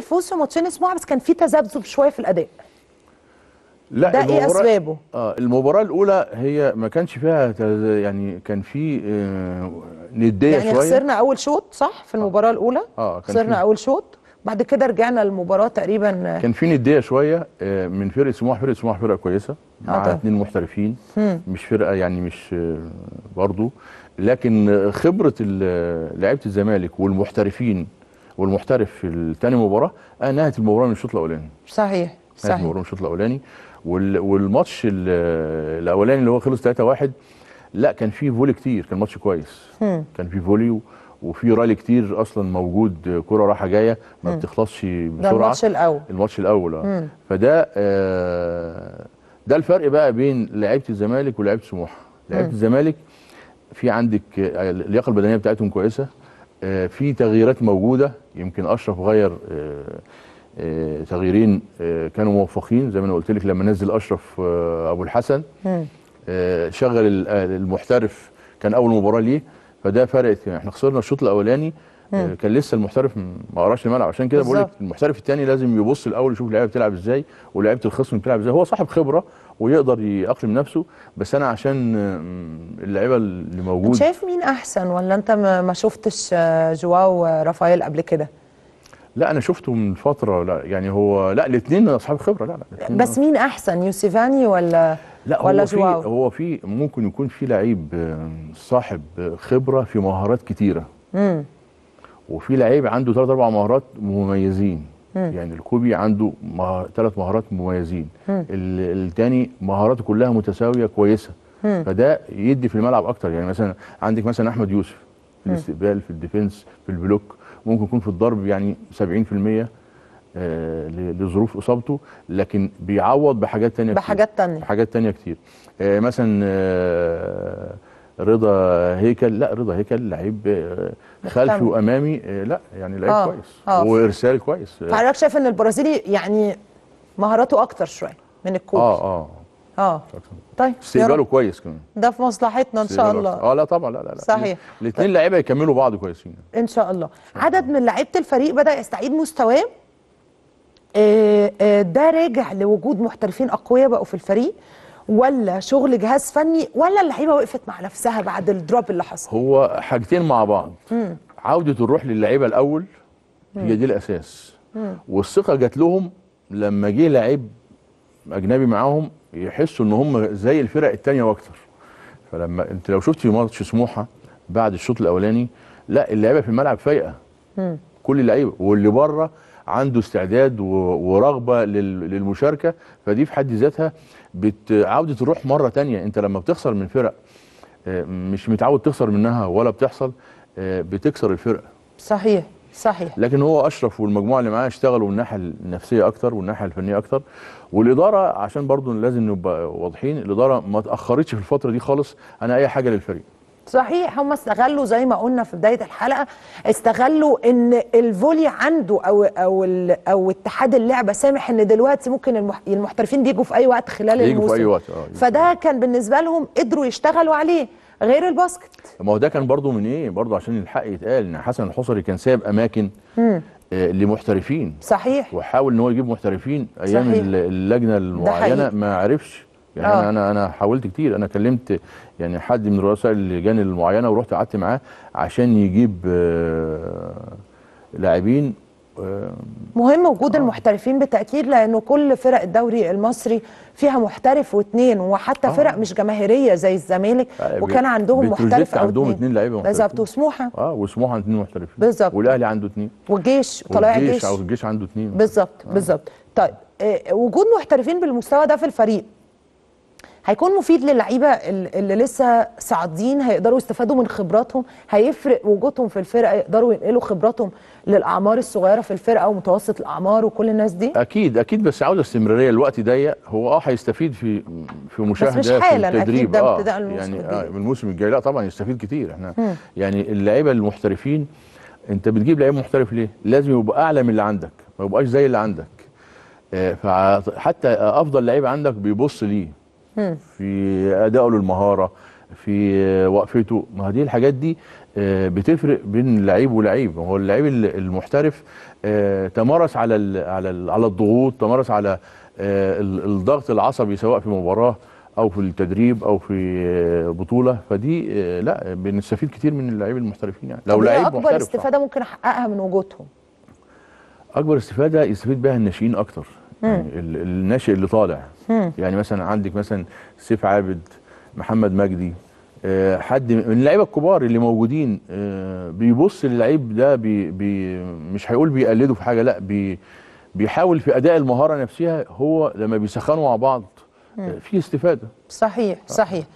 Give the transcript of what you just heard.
الفوز في ماتشين سموحه بس كان في تذبذب شويه في الاداء لا ده ايه اسبابه اه المباراه الاولى هي ما كانش فيها يعني كان في آه نديه يعني شويه يعني خسرنا اول شوط صح في آه. المباراه آه الاولى اه كان خسرنا اول شوط بعد كده رجعنا المباراه تقريبا آه، كان في نديه شويه آه، من فرقه سموح فرقه سموح فرقه كويسه مع آه طيب. اثنين محترفين مش فرقه يعني مش برضو لكن خبره لعيبه الزمالك والمحترفين والمحترف في ثاني مباراه آه، نهت المباراه من الشوط الاولاني صحيح صحيح نهت المباراه من الشوط الاولاني والماتش الاولاني اللي هو خلص 3-1 لا كان فيه فولي كتير كان ماتش كويس م. كان فيه فولي وفي رالي كتير اصلا موجود كره رايحه جايه ما بتخلصش بسرعه ده الماتش الاول الماتش الاول اه فده آه ده الفرق بقى بين لعيبه الزمالك ولعيبه سموحه لعيبه الزمالك في عندك آه، اللياقه البدنيه بتاعتهم كويسه آه، في تغييرات موجودة يمكن أشرف غير آه، آه، تغييرين كانوا موفقين زي ما أنا قلت لك لما نزل أشرف أبو الحسن شغل المحترف كان أول مباراة ليه فده فرقت احنا خسرنا الشوط الأولاني كان لسه المحترف ما قراش الملعب عشان كده بقول لك المحترف الثاني لازم يبص الاول يشوف اللعيبه بتلعب ازاي ولاعيبه الخصم بتلعب ازاي هو صاحب خبره ويقدر يأقلم نفسه بس انا عشان اللعيبه اللي موجود شايف مين احسن ولا انت ما شفتش آه، جواو رافائيل قبل كده لا انا شفته من فتره لا يعني هو لا الاثنين اصحاب خبره لا لا بس مين احسن يوسيفاني ولا لا ولا هو في هو في ممكن يكون في لعيب صاحب خبره في مهارات كتيره امم وفي لعيب عنده ثلاث اربع مهارات مميزين مم. يعني الكوبي عنده مه... ثلاث مهارات مميزين ال... الثاني مهاراته كلها متساويه كويسه مم. فده يدي في الملعب اكتر يعني مثلا عندك مثلا احمد يوسف في الاستقبال في الديفنس في البلوك ممكن يكون في الضرب يعني 70% آه لظروف اصابته لكن بيعوض بحاجات تانية بحاجات كتير. تانية بحاجات تانية كتير آه مثلا آه رضا هيكل لا رضا هيكل لعيب آه، خلفي وامامي آه، لا يعني لعيب آه. كويس آه. وارسال كويس آه، فحضرتك شايف ان البرازيلي يعني مهاراته اكتر شويه من الكوبي اه اه اه طيب استقباله كويس كمان ده في مصلحتنا ان شاء الله اه لا طبعا لا لا, لا. صحيح الاثنين لعيبه يكملوا بعض كويسين ان شاء الله عدد من لعيبه الفريق بدا يستعيد مستواه ده راجع لوجود محترفين اقوياء بقوا في الفريق ولا شغل جهاز فني ولا اللعيبه وقفت مع نفسها بعد الدروب اللي حصل هو حاجتين مع بعض مم. عوده الروح للعيبه الاول مم. هي دي الاساس مم. والثقه جات لهم لما جه لعيب اجنبي معاهم يحسوا ان هم زي الفرق الثانيه واكتر فلما انت لو شفت في ماتش سموحه بعد الشوط الاولاني لا اللعيبه في الملعب فايقه كل اللعيبه واللي بره عنده استعداد ورغبه للمشاركه فدي في حد ذاتها عوده الروح مره تانية انت لما بتخسر من فرق آه، مش متعود تخسر منها ولا بتحصل آه، بتكسر الفرقه صحيح صحيح لكن هو اشرف والمجموعه اللي معاه اشتغلوا من الناحيه النفسيه اكتر والناحيه الفنيه اكتر والاداره عشان برضو لازم نبقى واضحين الاداره ما تاخرتش في الفتره دي خالص انا اي حاجه للفريق صحيح هم استغلوا زي ما قلنا في بدايه الحلقه استغلوا ان الفولي عنده او او او اتحاد اللعبه سامح ان دلوقتي ممكن المحترفين بيجوا في اي وقت خلال الموسم في أي وقت. آه. فده كان بالنسبه لهم قدروا يشتغلوا عليه غير الباسكت ما هو ده كان برضو من ايه برضو عشان الحق يتقال ان حسن الحصري كان سايب اماكن آه لمحترفين صحيح وحاول ان هو يجيب محترفين ايام صحيح. اللجنه المعينه ما عرفش يعني أوه. آه. انا انا حاولت كتير انا كلمت يعني حد من رؤساء اللجان المعينه ورحت قعدت معاه عشان يجيب آه، لاعبين آه، مهم وجود آه. المحترفين بالتاكيد لانه كل فرق الدوري المصري فيها محترف واثنين وحتى آه. فرق مش جماهيريه زي الزمالك آه. وكان عندهم محترف او عندهم اثنين لعيبه بالظبط وسموحه اه وسموحه اثنين محترفين بالظبط والاهلي عنده اثنين والجيش طلائع الجيش والجيش عنده اثنين بالظبط آه. بالظبط طيب آه وجود محترفين بالمستوى ده في الفريق هيكون مفيد للعيبه اللي لسه صاعدين هيقدروا يستفادوا من خبراتهم هيفرق وجودهم في الفرقه يقدروا ينقلوا خبراتهم للاعمار الصغيره في الفرقه ومتوسط الاعمار وكل الناس دي اكيد اكيد بس عاوزه استمراريه الوقت ضيق هو اه هيستفيد في في مشاهده بس مش حالا في التدريب اكيد ده آه، ابتداء يعني، آه الموسم يعني آه الموسم الجاي لا طبعا يستفيد كتير احنا م. يعني اللعيبه المحترفين انت بتجيب لعيب محترف ليه لازم يبقى اعلى من اللي عندك ما يبقاش زي اللي عندك آه، فحتى آه، افضل لعيب عندك بيبص ليه في اداؤه للمهاره في وقفته ما دي الحاجات دي آه، بتفرق بين لعيب ولعيب هو اللعيب المحترف آه، تمارس على على على الضغوط تمارس على آه، الضغط العصبي سواء في مباراه او في التدريب او في بطوله فدي لا بنستفيد كتير من اللعيب المحترفين يعني لو إيه لعيب اكبر استفاده ممكن احققها من وجودهم اكبر استفاده يستفيد بها الناشئين اكتر يعني الناشئ اللي طالع يعني مثلا عندك مثلا سيف عابد محمد مجدي آه، حد من اللعيبه الكبار اللي موجودين آه، بيبص للعيب ده بي بي مش هيقول بيقلده في حاجه لا بي بيحاول في اداء المهاره نفسها هو لما بيسخنوا مع بعض آه، في استفاده صحيح صحيح